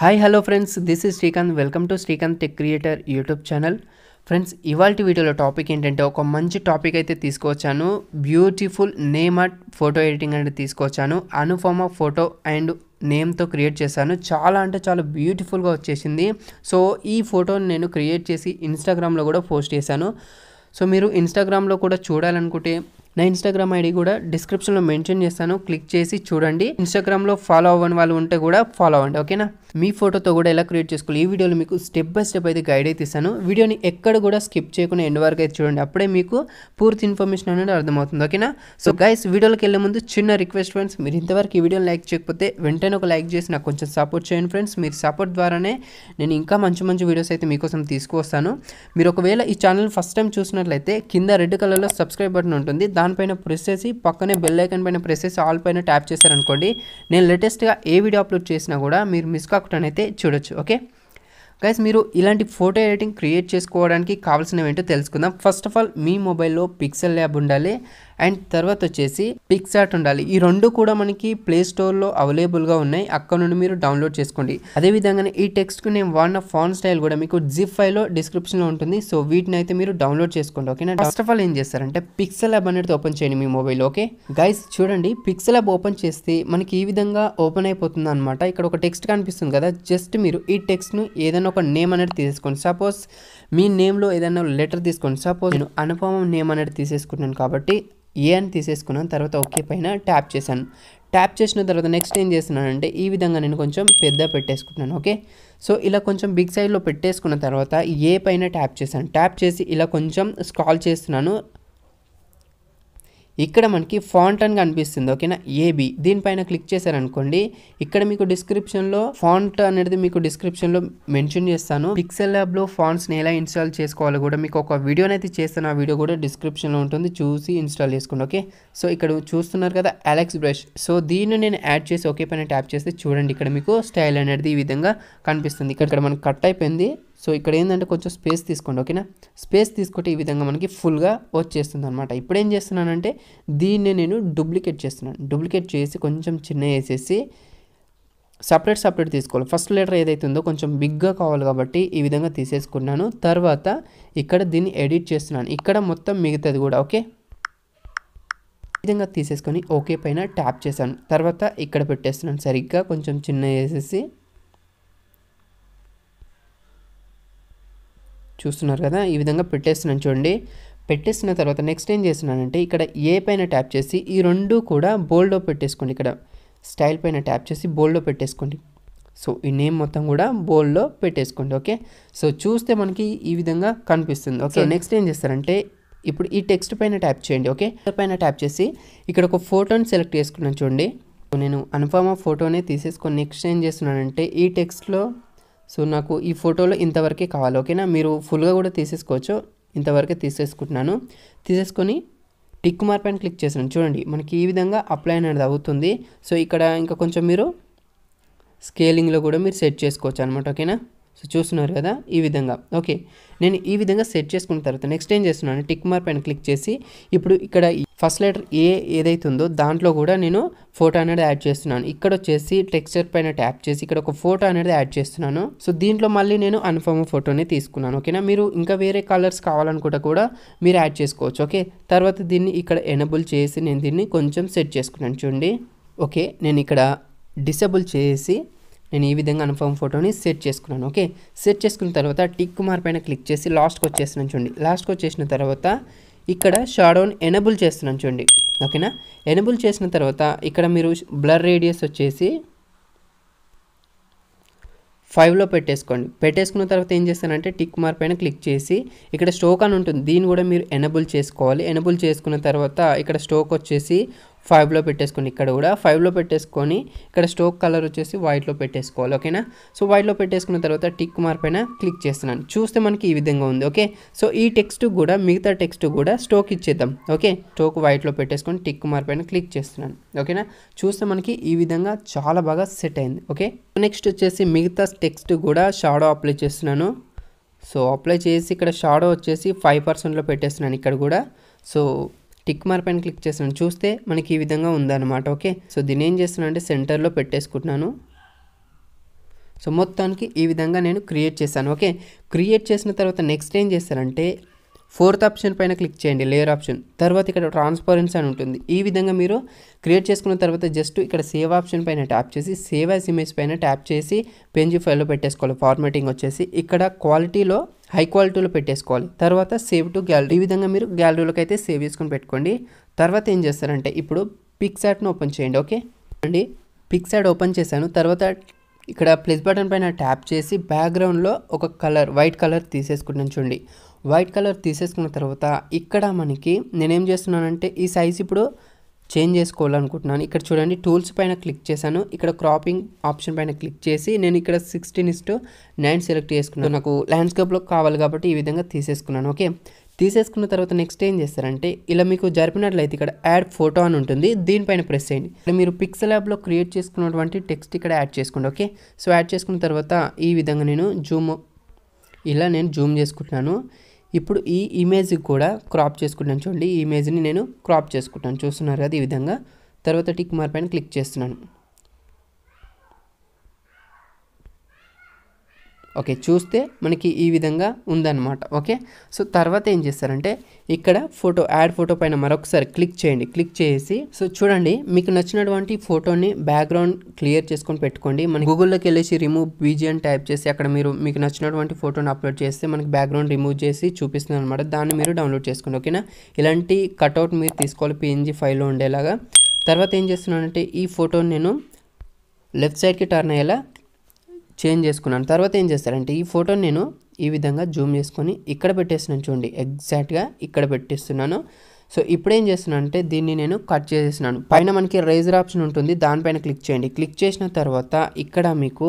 hi hello friends this is Srikanth welcome to Srikanth tech creator YouTube channel friends ఇవాళ వీడియోలో topic ఏంటంటే ఒక మంచి టాపిక్ అయితే తీసుకొచ్చాను beautiful name art photo editing అనేది తీసుకొచ్చాను అనుఫామ ఫోటో అండ్ నేమ్తో క్రియేట్ చేశాను చాలా అంటే చాలా బ్యూటిఫుల్గా వచ్చేసింది సో ఈ ఫోటోని నేను క్రియేట్ చేసి ఇన్స్టాగ్రామ్లో కూడా పోస్ట్ చేశాను సో మీరు ఇన్స్టాగ్రామ్లో కూడా చూడాలనుకుంటే నా ఇన్స్టాగ్రామ్ ఐడి కూడా డిస్క్రిప్షన్లో మెన్షన్ చేస్తాను క్లిక్ చేసి చూడండి లో ఫాలో అవ్వని వాళ్ళు ఉంటే కూడా ఫాలో అవ్వండి ఓకేనా మీ ఫోటోతో కూడా ఎలా క్రియేట్ చేసుకోవాలి ఈ వీడియోలో మీకు స్టెప్ బై స్టెప్ అయితే గైడ్ అయితే ఇస్తాను వీడియోని ఎక్కడ కూడా స్కిప్ చేయకుండా ఎండ్ వరకు అయితే చూడండి అప్పుడే మీకు పూర్తి ఇన్ఫర్మేషన్ అనేది అర్థమవుతుంది ఓకేనా సో గైస్ వీడియోలోకి వెళ్ళే ముందు చిన్న రిక్వెస్ట్ ఫ్రెండ్స్ మీరు ఇంతవరకు ఈ వీడియోని లైక్ చేయకపోతే వెంటనే ఒక లైక్ చేసి నాకు కొంచెం సపోర్ట్ చేయండి ఫ్రెండ్స్ మీరు సపోర్ట్ ద్వారానే నేను ఇంకా మంచి మంచి వీడియోస్ అయితే మీకోసం తీసుకువస్తాను మీరు ఒకవేళ ఈ ఛానల్ ఫస్ట్ టైం చూసినట్లయితే కింద రెడ్ కలర్లో సబ్స్క్రైబ్ బటన్ ఉంటుంది దానిపైన ప్రెస్ చేసి పక్కనే బెల్ ఐకన్ పైన ప్రెస్ చేసి ఆల్ పైన ట్యాప్ చేశారనుకోండి నేను లేటెస్ట్గా ఏ వీడియో అప్లోడ్ చేసినా కూడా మీరు మిస్ కాకుండా అయితే చూడొచ్చు ఓకే గైస్ మీరు ఇలాంటి ఫోటో ఎడిటింగ్ క్రియేట్ చేసుకోవడానికి కావాల్సినవి ఏంటో తెలుసుకుందాం ఫస్ట్ ఆఫ్ ఆల్ మీ మొబైల్లో పిక్సెల్ ల్యాబ్ ఉండాలి అండ్ తర్వాత వచ్చేసి పిక్సాట్ ఉండాలి ఈ రెండు కూడా మనకి ప్లే స్టోర్లో అవైలబుల్గా ఉన్నాయి అక్కడ నుండి మీరు డౌన్లోడ్ చేసుకోండి అదేవిధంగానే ఈ టెక్స్ట్కి నేను వాడిన ఫాన్ స్టైల్ కూడా మీకు జిప్ ఫైల్లో డిస్క్రిప్షన్లో ఉంటుంది సో వీటిని అయితే మీరు డౌన్లోడ్ చేసుకోండి ఓకేనా ఫస్ట్ ఆఫ్ ఆల్ ఏం చేస్తారంటే పిక్సెల్ యాప్ అనేది ఓపెన్ చేయండి మీ మొబైల్ ఓకే గైస్ చూడండి పిక్సెల్ యాప్ ఓపెన్ చేస్తే మనకి ఈ విధంగా ఓపెన్ అయిపోతుంది అనమాట ఇక్కడ ఒక టెక్స్ట్ కనిపిస్తుంది కదా జస్ట్ మీరు ఈ టెక్స్ట్ను ఏదైనా ఒక నేమ్ అనేది తీసేసుకోండి సపోజ్ మీ నేమ్లో ఏదైనా లెటర్ తీసుకోండి సపోజ్ నేను అనుపమ నేమ్ అనేది తీసేసుకుంటున్నాను కాబట్టి ఏ అని తీసేసుకున్నాను తర్వాత ఓకే పైన ట్యాప్ చేశాను ట్యాప్ చేసిన తర్వాత నెక్స్ట్ ఏం చేస్తున్నానంటే ఈ విధంగా నేను కొంచెం పెద్ద పెట్టేసుకుంటున్నాను ఓకే సో ఇలా కొంచెం బిగ్ సైజ్లో పెట్టేసుకున్న తర్వాత ఏ పైన ట్యాప్ చేశాను ట్యాప్ చేసి ఇలా కొంచెం స్క్రాల్ చేస్తున్నాను ఇక్కడ మనకి ఫాంట్ అని కనిపిస్తుంది ఓకేనా ఏబి దీనిపైన క్లిక్ చేశారనుకోండి ఇక్కడ మీకు డిస్క్రిప్షన్లో ఫాంట్ అనేది మీకు డిస్క్రిప్షన్లో మెన్షన్ చేస్తాను పిక్సెల్ ల్యాబ్లో ఫాంట్స్ని ఎలా ఇన్స్టాల్ చేసుకోవాలో కూడా మీకు ఒక వీడియోని అయితే చేస్తాను ఆ వీడియో కూడా డిస్క్రిప్షన్లో ఉంటుంది చూసి ఇన్స్టాల్ చేసుకోండి ఓకే సో ఇక్కడ చూస్తున్నారు కదా అలెక్స్ బ్రష్ సో దీన్ని నేను యాడ్ చేసి ఓకే పైన ట్యాప్ చేస్తే చూడండి ఇక్కడ మీకు స్టైల్ అనేది ఈ విధంగా కనిపిస్తుంది ఇక్కడ మనకు కట్ అయిపోయింది సో ఇక్కడ ఏంటంటే కొంచెం స్పేస్ తీసుకోండి ఓకేనా స్పేస్ తీసుకుంటే ఈ విధంగా మనకి ఫుల్గా వచ్చేస్తుంది అనమాట ఇప్పుడు ఏం చేస్తున్నానంటే దీన్ని నేను డూప్లికేట్ చేస్తున్నాను డూప్లికేట్ చేసి కొంచెం చిన్న వేసేసి సపరేట్ సపరేట్ తీసుకోవాలి ఫస్ట్ లెటర్ ఏదైతే ఉందో కొంచెం బిగ్గా కావాలి కాబట్టి ఈ విధంగా తీసేసుకున్నాను తర్వాత ఇక్కడ దీన్ని ఎడిట్ చేస్తున్నాను ఇక్కడ మొత్తం మిగతాది కూడా ఓకే ఈ విధంగా తీసేసుకొని ఓకే పైన ట్యాప్ చేశాను తర్వాత ఇక్కడ పెట్టేస్తున్నాను సరిగ్గా కొంచెం చిన్న వేసేసి చూస్తున్నారు కదా ఈ విధంగా పెట్టేస్తున్నాను చూడండి పెట్టేసిన తర్వాత నెక్స్ట్ ఏం చేస్తున్నానంటే ఇక్కడ ఏ పైన ట్యాప్ చేసి ఈ రెండు కూడా బోల్డ్లో పెట్టేసుకోండి ఇక్కడ స్టైల్ పైన ట్యాప్ చేసి బోల్డ్లో పెట్టేసుకోండి సో ఈ నేమ్ మొత్తం కూడా బోల్డ్లో పెట్టేసుకోండి ఓకే సో చూస్తే మనకి ఈ విధంగా కనిపిస్తుంది ఓకే నెక్స్ట్ ఏం చేస్తారంటే ఇప్పుడు ఈ టెక్స్ట్ పైన ట్యాప్ చేయండి ఓకే పైన ట్యాప్ చేసి ఇక్కడ ఒక ఫోటోని సెలెక్ట్ చేసుకున్నాను చూడండి నేను అన్ఫామ్ ఫోటోనే తీసేసుకొని నెక్స్ట్ ఏం చేస్తున్నానంటే ఈ టెక్స్ట్లో సో నాకు ఈ ఫోటోలో ఇంతవరకే కావాలి ఓకేనా మీరు ఫుల్గా కూడా తీసేసుకోవచ్చు ఇంతవరకే తీసేసుకుంటున్నాను తీసేసుకొని టిక్ మార్ పైన క్లిక్ చేసాను చూడండి మనకి ఈ విధంగా అప్లై అనేది అవుతుంది సో ఇక్కడ ఇంకా కొంచెం మీరు స్కేలింగ్లో కూడా మీరు సెట్ చేసుకోవచ్చు అనమాట ఓకేనా సో చూస్తున్నారు కదా ఈ విధంగా ఓకే నేను ఈ విధంగా సెట్ చేసుకున్న తర్వాత నెక్స్ట్ ఏం చేస్తున్నాను టిక్ మార్ పైన క్లిక్ చేసి ఇప్పుడు ఇక్కడ ఫస్ట్ లెటర్ ఏ ఏదైతే ఉందో దాంట్లో కూడా నేను ఫోటో అనేది యాడ్ చేస్తున్నాను ఇక్కడ వచ్చేసి టెక్స్చర్ పైన ట్యాప్ చేసి ఇక్కడ ఒక ఫోటో అనేది యాడ్ చేస్తున్నాను సో దీంట్లో మళ్ళీ నేను అన్ఫామ్ ఫోటోని తీసుకున్నాను ఓకేనా మీరు ఇంకా వేరే కలర్స్ కావాలనుకుంటే కూడా మీరు యాడ్ చేసుకోవచ్చు ఓకే తర్వాత దీన్ని ఇక్కడ ఎనబుల్ చేసి నేను దీన్ని కొంచెం సెట్ చేసుకున్నాను చూడండి ఓకే నేను ఇక్కడ డిసేబుల్ చేసి నేను ఈ విధంగా అన్ఫర్మ్ ఫోటోని సెట్ చేసుకున్నాను ఓకే సెట్ చేసుకున్న తర్వాత టిక్ మార్ పైన క్లిక్ చేసి లాస్ట్కి వచ్చేసినాను చూడండి లాస్ట్కి వచ్చేసిన తర్వాత ఇక్కడ షాడోన్ ఎనబుల్ చేస్తున్నాను చూడండి ఓకేనా ఎనబుల్ చేసిన తర్వాత ఇక్కడ మీరు బ్లర్ రేడియస్ వచ్చేసి ఫైవ్లో పెట్టేసుకోండి పెట్టేసుకున్న తర్వాత ఏం చేస్తానంటే టిక్ మార్క్ పైన క్లిక్ చేసి ఇక్కడ స్టోక్ అని ఉంటుంది దీన్ని కూడా మీరు ఎనబుల్ చేసుకోవాలి ఎనబుల్ చేసుకున్న తర్వాత ఇక్కడ స్టోక్ వచ్చేసి ఫైవ్లో పెట్టేసుకోండి ఇక్కడ కూడా ఫైవ్లో పెట్టేసుకొని ఇక్కడ స్టోక్ కలర్ వచ్చేసి వైట్లో పెట్టేసుకోవాలి ఓకేనా సో వైట్లో పెట్టేసుకున్న తర్వాత టిక్ మార్క్ పైన క్లిక్ చేస్తున్నాను చూస్తే మనకి ఈ విధంగా ఉంది ఓకే సో ఈ టెక్స్ట్ కూడా మిగతా టెక్స్ట్ కూడా స్టోక్ ఇచ్చేద్దాం ఓకే స్టోక్ వైట్లో పెట్టేసుకొని టిక్ మార్క్ పైన క్లిక్ చేస్తున్నాను ఓకేనా చూస్తే మనకి ఈ విధంగా చాలా బాగా సెట్ అయింది ఓకే నెక్స్ట్ వచ్చేసి మిగతా టెక్స్ట్ కూడా షాడో అప్లై చేస్తున్నాను సో అప్లై చేసి ఇక్కడ షాడో వచ్చేసి ఫైవ్ పర్సెంట్లో పెట్టేస్తున్నాను ఇక్కడ కూడా సో టిక్ మార్క్ పైన క్లిక్ చేస్తున్నాను చూస్తే మనకి ఈ విధంగా ఉందన్నమాట ఓకే సో దీని ఏం చేస్తున్నాను అంటే సెంటర్లో పెట్టేసుకుంటున్నాను సో మొత్తానికి ఈ విధంగా నేను క్రియేట్ చేశాను ఓకే క్రియేట్ చేసిన తర్వాత నెక్స్ట్ ఏం చేస్తానంటే ఫోర్త్ ఆప్షన్ పైన క్లిక్ చేయండి లేయర్ ఆప్షన్ తర్వాత ఇక్కడ ట్రాన్స్పరెన్సీ అని ఉంటుంది ఈ విధంగా మీరు క్రియేట్ చేసుకున్న తర్వాత జస్ట్ ఇక్కడ సేవ్ ఆప్షన్ పైన ట్యాప్ చేసి సేవ్ యాజ్ ఇమేజ్ పైన ట్యాప్ చేసి పెంజి ఫైల్లో పెట్టేసుకోవాలి ఫార్మేటింగ్ వచ్చేసి ఇక్కడ క్వాలిటీలో హై క్వాలిటీలో పెట్టేసుకోవాలి తర్వాత సేవ్ టు గ్యాలరీ ఈ విధంగా మీరు గ్యాలరీలోకి అయితే సేవ్ చేసుకొని పెట్టుకోండి తర్వాత ఏం చేస్తారంటే ఇప్పుడు పిక్స్ యాడ్ను ఓపెన్ చేయండి ఓకే అండి పిక్స్ యాడ్ ఓపెన్ చేశాను తర్వాత ఇక్కడ ప్లస్ బటన్ పైన ట్యాప్ చేసి బ్యాక్గ్రౌండ్లో ఒక కలర్ వైట్ కలర్ తీసేసుకుంటాను చూడండి వైట్ కలర్ తీసేసుకున్న తర్వాత ఇక్కడ మనకి నేనేం చేస్తున్నానంటే ఈ సైజ్ ఇప్పుడు చేంజ్ చేసుకోవాలనుకుంటున్నాను ఇక్కడ చూడండి టూల్స్ పైన క్లిక్ చేశాను ఇక్కడ క్రాపింగ్ ఆప్షన్ పైన క్లిక్ చేసి నేను ఇక్కడ సిక్స్టీన్ ఇస్టు నైన్ సెలెక్ట్ చేసుకున్నాను నాకు ల్యాండ్స్కేప్లో కావాలి కాబట్టి ఈ విధంగా తీసేసుకున్నాను ఓకే తీసేసుకున్న తర్వాత నెక్స్ట్ ఏం చేస్తారంటే ఇలా మీకు జరిపినట్లయితే ఇక్కడ యాడ్ ఫోటో అని ఉంటుంది దీనిపైన ప్రెస్ చేయండి ఇక్కడ మీరు పిక్సెల్ యాప్లో క్రియేట్ చేసుకున్నటువంటి టెక్స్ట్ ఇక్కడ యాడ్ చేసుకోండి ఓకే సో యాడ్ చేసుకున్న తర్వాత ఈ విధంగా నేను జూమ్ ఇలా నేను జూమ్ చేసుకుంటున్నాను ఇప్పుడు ఈ ఇమేజ్ కూడా క్రాప్ చేసుకుంటాను చూడండి ఈ ఇమేజ్ని నేను క్రాప్ చేసుకుంటాను చూస్తున్నారు కదా ఈ విధంగా తర్వాత టిక్ మార్క్ పైన క్లిక్ చేస్తున్నాను ఓకే చూస్తే మనకి ఈ విధంగా ఉందన్నమాట ఓకే సో తర్వాత ఏం చేస్తారంటే ఇక్కడ ఫోటో యాడ్ ఫోటో పైన మరొకసారి క్లిక్ చేయండి క్లిక్ చేసి సో చూడండి మీకు నచ్చినటువంటి ఫోటోని బ్యాక్గ్రౌండ్ క్లియర్ చేసుకొని పెట్టుకోండి మన గూగుల్లోకి వెళ్ళేసి రిమూవ్ బీజీ అని టైప్ చేసి అక్కడ మీరు మీకు నచ్చినటువంటి ఫోటోని అప్లోడ్ చేస్తే మనకి బ్యాక్గ్రౌండ్ రిమూవ్ చేసి చూపిస్తుంది అనమాట దాన్ని మీరు డౌన్లోడ్ చేసుకోండి ఓకేనా ఇలాంటి కట్అవుట్ మీరు తీసుకోవాలి పిఎన్జీ ఫైల్లో ఉండేలాగా తర్వాత ఏం చేస్తున్నానంటే ఈ ఫోటోని నేను లెఫ్ట్ సైడ్కి టర్న్ అయ్యేలా చేంజ్ చేసుకున్నాను తర్వాత ఏం చేస్తారంటే ఈ ఫోటోని నేను ఈ విధంగా జూమ్ చేసుకొని ఇక్కడ పెట్టేస్తున్నాను చూడండి ఎగ్జాక్ట్గా ఇక్కడ పెట్టేస్తున్నాను సో ఇప్పుడు ఏం చేస్తున్నాను అంటే దీన్ని నేను కట్ చేసేసినాను పైన మనకి రేజర్ ఆప్షన్ ఉంటుంది దానిపైన క్లిక్ చేయండి క్లిక్ చేసిన తర్వాత ఇక్కడ మీకు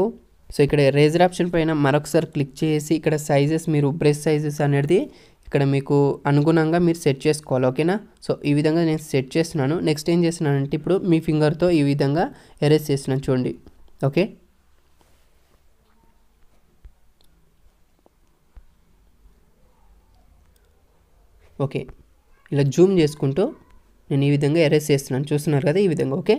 సో ఇక్కడ రేజర్ ఆప్షన్ పైన మరొకసారి క్లిక్ చేసి ఇక్కడ సైజెస్ మీరు బ్రెస్ సైజెస్ అనేది ఇక్కడ మీకు అనుగుణంగా మీరు సెట్ చేసుకోవాలి ఓకేనా సో ఈ విధంగా నేను సెట్ చేస్తున్నాను నెక్స్ట్ ఏం చేస్తున్నానంటే ఇప్పుడు మీ ఫింగర్తో ఈ విధంగా ఎరేజ్ చేస్తున్నాను చూడండి ఓకే ఓకే ఇలా జూమ్ చేసుకుంటూ నేను ఈ విధంగా ఎరేస్ చేస్తున్నాను చూస్తున్నారు కదా ఈ విధంగా ఓకే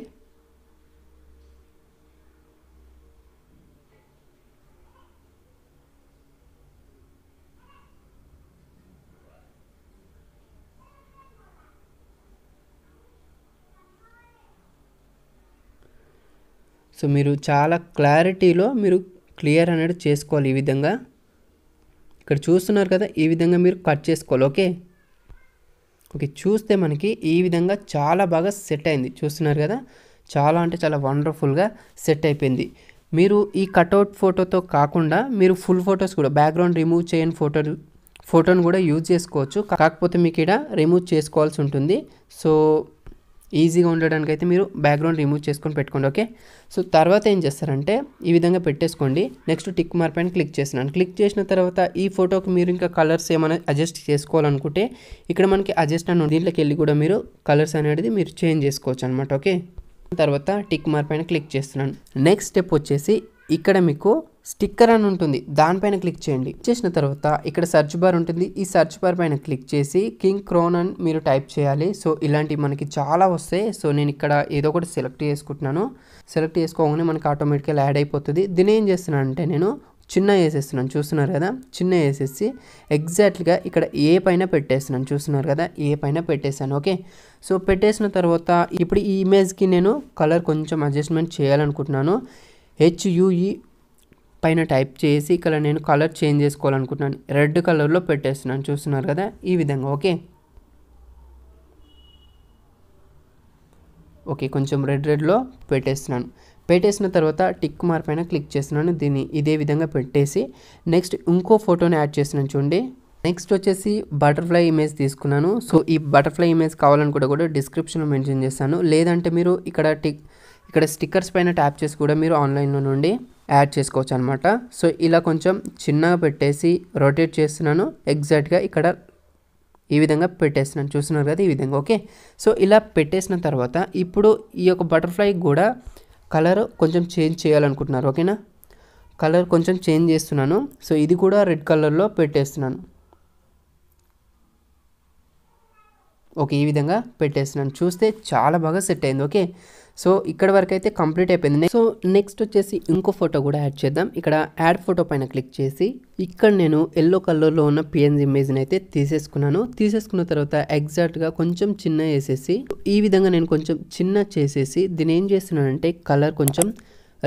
సో మీరు చాలా క్లారిటీలో మీరు క్లియర్ అనేది చేసుకోవాలి ఈ విధంగా ఇక్కడ చూస్తున్నారు కదా ఈ విధంగా మీరు కట్ చేసుకోవాలి ఓకే ఓకే చూస్తే మనకి ఈ విధంగా చాలా బాగా సెట్ అయింది చూస్తున్నారు కదా చాలా అంటే చాలా వండర్ఫుల్గా సెట్ అయిపోయింది మీరు ఈ కటౌట్ ఫోటోతో కాకుండా మీరు ఫుల్ ఫొటోస్ కూడా బ్యాక్గ్రౌండ్ రిమూవ్ చేయని ఫోటో ఫోటోను కూడా యూజ్ చేసుకోవచ్చు కాకపోతే మీకు ఇక్కడ రిమూవ్ చేసుకోవాల్సి ఉంటుంది సో ఈజీగా ఉండడానికి అయితే మీరు బ్యాక్గ్రౌండ్ రిమూవ్ చేసుకొని పెట్టుకోండి ఓకే సో తర్వాత ఏం చేస్తారంటే ఈ విధంగా పెట్టేసుకోండి నెక్స్ట్ టిక్ మార్క్ పైన క్లిక్ చేసినాను క్లిక్ చేసిన తర్వాత ఈ ఫోటోకి మీరు ఇంకా కలర్స్ ఏమైనా అడ్జస్ట్ చేసుకోవాలనుకుంటే ఇక్కడ మనకి అడ్జస్ట్ అని దీంట్లోకి వెళ్ళి కూడా మీరు కలర్స్ అనేది మీరు చేంజ్ చేసుకోవచ్చు అనమాట ఓకే తర్వాత టిక్ మార్క్ పైన క్లిక్ చేస్తున్నాను నెక్స్ట్ స్టెప్ వచ్చేసి ఇక్కడ మీకు స్టిక్కర్ అని ఉంటుంది దానిపైన క్లిక్ చేయండి చేసిన తర్వాత ఇక్కడ సర్చ్ బార్ ఉంటుంది ఈ సర్చ్ బార్ పైన క్లిక్ చేసి కింగ్ క్రోన్ అని మీరు టైప్ చేయాలి సో ఇలాంటివి మనకి చాలా వస్తాయి సో నేను ఇక్కడ ఏదో ఒకటి సెలెక్ట్ చేసుకుంటున్నాను సెలెక్ట్ చేసుకోగానే మనకి ఆటోమేటిక్గా యాడ్ అయిపోతుంది దీని ఏం చేస్తున్నాను అంటే నేను చిన్న వేసేస్తున్నాను చూస్తున్నారు కదా చిన్న వేసేసి ఎగ్జాక్ట్గా ఇక్కడ ఏ పైన పెట్టేస్తున్నాను చూస్తున్నారు కదా ఏ పైన పెట్టేశాను ఓకే సో పెట్టేసిన తర్వాత ఇప్పుడు ఈ ఇమేజ్కి నేను కలర్ కొంచెం అడ్జస్ట్మెంట్ చేయాలనుకుంటున్నాను హెచ్యుఈ పైన టైప్ చేసి ఇక్కడ నేను కలర్ చేంజ్ చేసుకోవాలనుకుంటున్నాను రెడ్ కలర్లో పెట్టేస్తున్నాను చూస్తున్నారు కదా ఈ విధంగా ఓకే ఓకే కొంచెం రెడ్ రెడ్లో పెట్టేస్తున్నాను పెట్టేసిన తర్వాత టిక్ మార్ పైన క్లిక్ చేస్తున్నాను దీన్ని ఇదే విధంగా పెట్టేసి నెక్స్ట్ ఇంకో ఫోటోని యాడ్ చేస్తున్నాను చూడండి నెక్స్ట్ వచ్చేసి బటర్ఫ్లై ఇమేజ్ తీసుకున్నాను సో ఈ బటర్ఫ్లై ఇమేజ్ కావాలనుకుంటే కూడా డిస్క్రిప్షన్లో మెన్షన్ చేస్తాను లేదంటే మీరు ఇక్కడ టిక్ ఇక్కడ స్టిక్కర్స్ పైన ట్యాప్ చేసి కూడా మీరు ఆన్లైన్లో నుండి యాడ్ చేసుకోవచ్చు అనమాట సో ఇలా కొంచెం చిన్నగా పెట్టేసి రొటేట్ చేస్తున్నాను ఎగ్జాక్ట్గా ఇక్కడ ఈ విధంగా పెట్టేస్తున్నాను చూస్తున్నారు కదా ఈ విధంగా ఓకే సో ఇలా పెట్టేసిన తర్వాత ఇప్పుడు ఈ యొక్క బటర్ఫ్లై కూడా కలర్ కొంచెం చేంజ్ చేయాలనుకుంటున్నారు ఓకేనా కలర్ కొంచెం చేంజ్ చేస్తున్నాను సో ఇది కూడా రెడ్ కలర్లో పెట్టేస్తున్నాను ఓకే ఈ విధంగా పెట్టేస్తున్నాను చూస్తే చాలా బాగా సెట్ అయింది ఓకే సో ఇక్కడ వరకు అయితే కంప్లీట్ అయిపోయింది సో నెక్స్ట్ వచ్చేసి ఇంకో ఫోటో కూడా యాడ్ చేద్దాం ఇక్కడ యాడ్ ఫోటో పైన క్లిక్ చేసి ఇక్కడ నేను ఎల్లో కలర్లో ఉన్న పిఎన్జీ ఇమేజ్ని అయితే తీసేసుకున్నాను తీసేసుకున్న తర్వాత ఎగ్జాక్ట్గా కొంచెం చిన్న వేసేసి ఈ విధంగా నేను కొంచెం చిన్న చేసేసి దీని ఏం చేస్తున్నానంటే కలర్ కొంచెం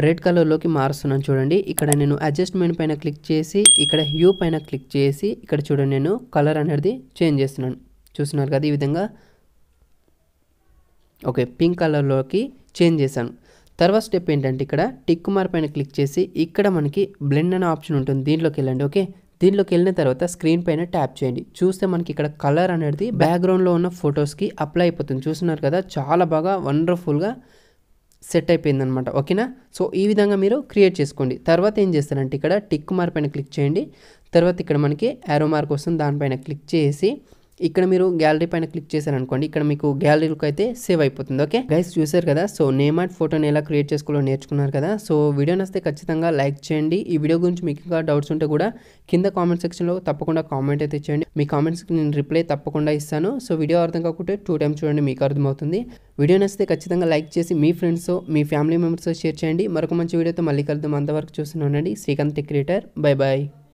రెడ్ కలర్లోకి మారుస్తున్నాను చూడండి ఇక్కడ నేను అడ్జస్ట్మెంట్ పైన క్లిక్ చేసి ఇక్కడ హ్యూ పైన క్లిక్ చేసి ఇక్కడ చూడండి నేను కలర్ అనేది చేంజ్ చేస్తున్నాను చూస్తున్నారు కదా ఈ విధంగా ఓకే పింక్ కలర్లోకి చేంజ్ చేశాను తర్వాత స్టెప్ ఏంటంటే ఇక్కడ టిక్ మార్ పైన క్లిక్ చేసి ఇక్కడ మనకి బ్లెండ్ అనే ఆప్షన్ ఉంటుంది దీంట్లోకి వెళ్ళండి ఓకే దీంట్లోకి వెళ్ళిన తర్వాత స్క్రీన్ పైన ట్యాప్ చేయండి చూస్తే మనకి ఇక్కడ కలర్ అనేది బ్యాక్గ్రౌండ్లో ఉన్న ఫొటోస్కి అప్లై అయిపోతుంది చూస్తున్నారు కదా చాలా బాగా వండర్ఫుల్గా సెట్ అయిపోయింది అనమాట ఓకేనా సో ఈ విధంగా మీరు క్రియేట్ చేసుకోండి తర్వాత ఏం చేస్తారంటే ఇక్కడ టిక్ మార్ పైన క్లిక్ చేయండి తర్వాత ఇక్కడ మనకి యారో మార్క్ వస్తుంది దానిపైన క్లిక్ చేసి ఇక్కడ మీరు గ్యాలరీ పైన క్లిక్ చేశారనుకోండి ఇక్కడ మీకు గ్యాలరీలకు అయితే సేవ్ అయిపోతుంది ఓకే గైస్ చూసారు కదా సో నేమ్ అండ్ ఫోటోని ఎలా క్రియేట్ చేసుకోవాలో నేర్చుకున్నారు కదా సో వీడియో నస్తే ఖచ్చితంగా లైక్ చేయండి ఈ వీడియో గురించి మీకు ఇంకా డౌట్స్ ఉంటే కూడా కింద కామెంట్ సెక్షన్లో తప్పకుండా కామెంట్ అయితే చేయండి మీ కామెంట్స్కి నేను రిప్లై తప్పకుండా ఇస్తాను సో వీడియో అర్థం కాకుంటే టూ టైమ్స్ చూడండి మీకు అర్థమవుతుంది వీడియో నస్తే ఖచ్చితంగా లైక్ చేసి మీ ఫ్రెండ్స్ మీ ఫ్యామిలీ మెంబర్స్ షేర్ చేయండి మరొక మంచి వీడియోతో మళ్ళీ కలుద్దాం అంతవరకు చూస్తున్నానండి ఉండండి శ్రీకాంత్ క్రియేటర్ బై బాయ్